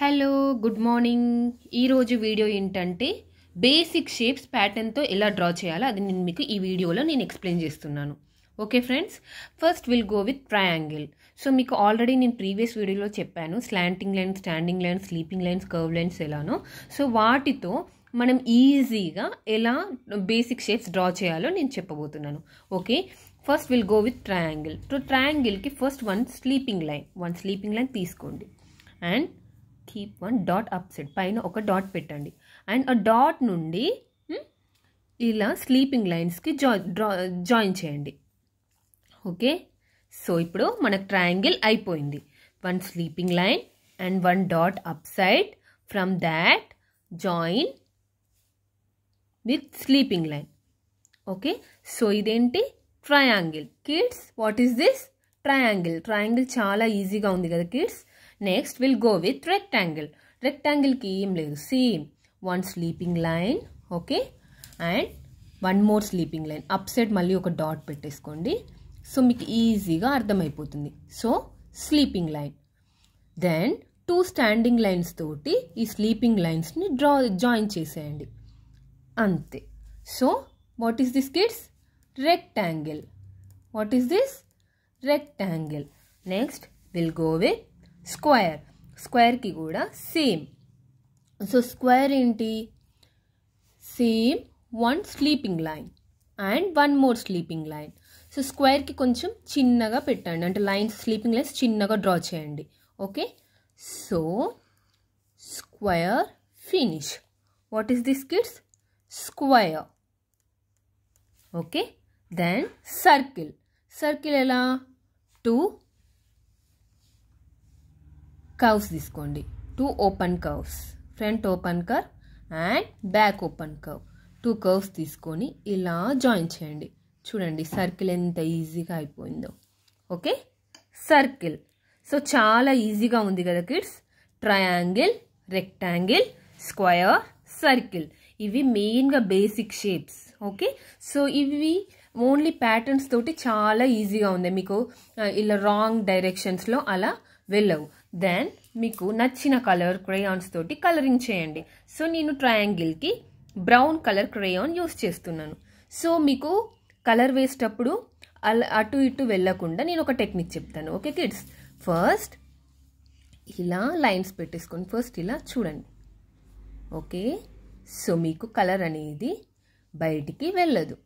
hello good morning ఈరోజు video ఏంటంటే basic shapes ప్యాటర్న్తో ఎలా డ్రా చేయాలో అది నేను మీకు ఈ వీడియోలో నేను ఎక్స్ప్లెయిన్ చేస్తున్నాను okay friends first will go with triangle so మీకు ఆల్రెడీ నేను ప్రీవియస్ వీడియోలో చెప్పాను slanting line standing line sleeping lines curve lines ఎలానో సో వాటితో మనం ఈజీగా ఎలా బేసిక్ షేప్స్ డ్రా చేయాలో నేను చెప్పబోతున్నాను okay first will go with triangle so ట్రయాంగిల్కి first one sleeping line one sleeping line తీసుకోండి and keep one dot up side పైన ఒక డాట్ పెట్టండి అండ్ ఆ డాట్ నుండి hmm, ఇలా స్లీపింగ్ లైన్స్కి జాయిన్ చేయండి ఓకే సో ఇప్పుడు మనకు ట్రయాంగిల్ అయిపోయింది one sleeping line and one dot up side from that join with sleeping line okay so ఇదేంటి triangle kids what is this triangle triangle చాలా ఈజీగా ఉంది కదా kids next will go with rectangle రెక్టాంగిల్కి ఏం లేదు same one sleeping line okay and one more sleeping line up side మళ్ళీ ఒక డాట్ పెట్టేసుకోండి సో మీకు ఈజీగా అర్థమైపోతుంది so sleeping line then two standing lines తోటి ఈ స్లీపింగ్ లైన్స్ని డ్రా జాయిన్ చేసేయండి అంతే so what is this kids rectangle what is this rectangle next will go with square స్క్వేర్కి కూడా సేమ్ సో స్క్వేర్ ఏంటి same one sleeping line and one more sleeping line so స్క్వేర్కి కొంచెం చిన్నగా పెట్టండి అంటే లైన్స్ స్లీపింగ్ లైన్స్ చిన్నగా draw చేయండి okay so square finish what is this kids square okay then circle circle ఎలా టూ కర్వ్స్ తీసుకోండి two open curves front open curve and back open curve two curves తీసుకొని ఇలా join చేయండి చూడండి circle ఎంత ఈజీగా అయిపోయిందో ఓకే సర్కిల్ సో చాలా ఈజీగా ఉంది కదా kids triangle rectangle square circle ఇవి మెయిన్గా బేసిక్ షేప్స్ ఓకే సో ఇవి ఓన్లీ ప్యాటర్న్స్ తోటి చాలా ఈజీగా ఉంది మీకు uh, ఇలా రాంగ్ డైరెక్షన్స్లో అలా వెళ్ళవు దెన్ మీకు నచ్చిన కలర్ క్రేయాన్స్ తోటి కలరింగ్ చేయండి సో నేను ట్రయాంగిల్కి బ్రౌన్ కలర్ క్రేయాన్ యూస్ చేస్తున్నాను సో మీకు కలర్ వేసేటప్పుడు అటు ఇటు వెళ్ళకుండా నేను ఒక టెక్నిక్ చెప్తాను ఓకే కిడ్స్ ఫస్ట్ ఇలా లైన్స్ పెట్టేసుకోండి ఫస్ట్ ఇలా చూడండి ఓకే సో మీకు కలర్ అనేది బయటికి వెళ్ళదు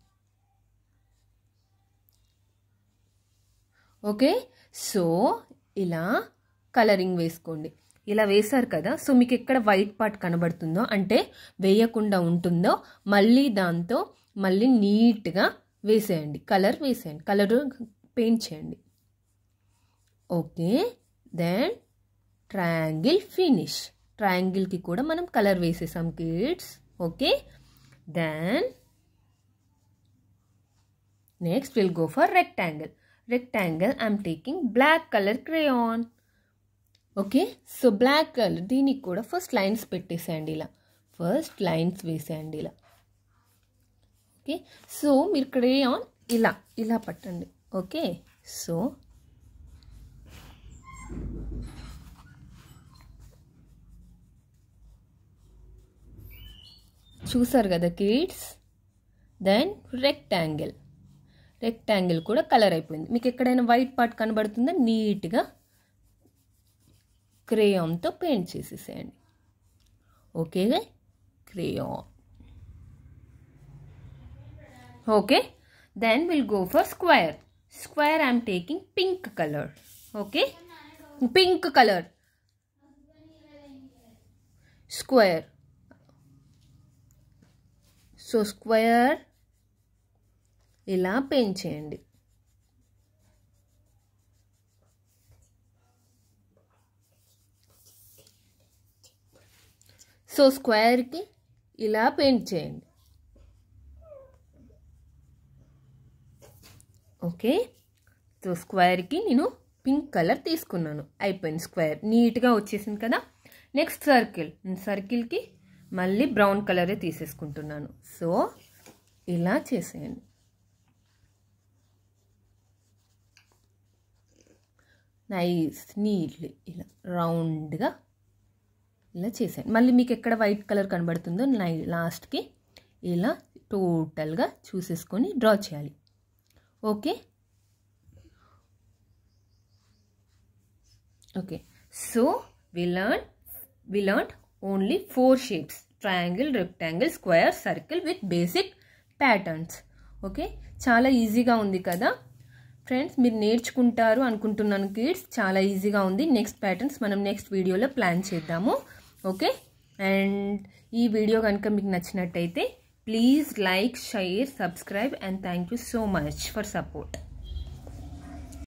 ఓకే సో ఇలా కలరింగ్ వేసుకోండి ఇలా వేశారు కదా సో మీకు ఎక్కడ వైట్ పార్ట్ కనబడుతుందో అంటే వేయకుండా ఉంటుందో మళ్ళీ దాంతో మళ్ళీ నీట్గా వేసేయండి కలర్ వేసేయండి కలర్ పెయింట్ చేయండి ఓకే దెన్ ట్రయాంగిల్ ఫినిష్ ట్రయాంగిల్కి కూడా మనం కలర్ వేసేసాం kids okay then next will go for rectangle rectangle I'm taking black colour crayon okay so black colour దీనికి కూడా ఫస్ట్ లైన్స్ పెట్టేసేయండి ఇలా ఫస్ట్ లైన్స్ వేసేయండి ఇలా ఓకే సో మీరు ఇక్కడ ఏం ఇలా ఇలా పట్టండి ఓకే సో చూసారు కదా కిడ్స్ దెన్ రెక్టాంగిల్ రెక్టాంగిల్ కూడా కలర్ అయిపోయింది మీకు ఎక్కడైనా వైట్ పార్ట్ కనబడుతుందా నీట్గా క్రేయాన్తో పెయింట్ చేసేసేయండి okay crayon okay then will go for square square I'm taking pink colour okay pink colour square so square ఇలా పెయింట్ చేయండి సో స్క్వేర్కి ఇలా పెయింట్ చేయండి ఓకే సో స్క్వేర్కి నేను పింక్ కలర్ తీసుకున్నాను అయిపోయింది స్క్వేర్ నీట్గా వచ్చేసింది కదా నెక్స్ట్ సర్కిల్ సర్కిల్కి మళ్ళీ బ్రౌన్ కలరే తీసేసుకుంటున్నాను సో ఇలా చేసేయండి నైస్ నీట్లీ ఇలా రౌండ్గా ఇలా చేసాను మళ్ళీ మీకు ఎక్కడ వైట్ కలర్ కనబడుతుందో నై లాస్ట్కి ఇలా టోటల్గా చూసేసుకొని డ్రా చేయాలి okay okay so we learn we learn only four shapes triangle rectangle square circle with basic patterns okay చాలా ఈజీగా ఉంది కదా ఫ్రెండ్స్ మీరు నేర్చుకుంటారు అనుకుంటున్నాను కిడ్స్ చాలా ఈజీగా ఉంది నెక్స్ట్ ప్యాటర్న్స్ మనం నెక్స్ట్ వీడియోలో ప్లాన్ చేద్దాము ओके एंड वीडियो कच्चे please like share subscribe and thank you so much for support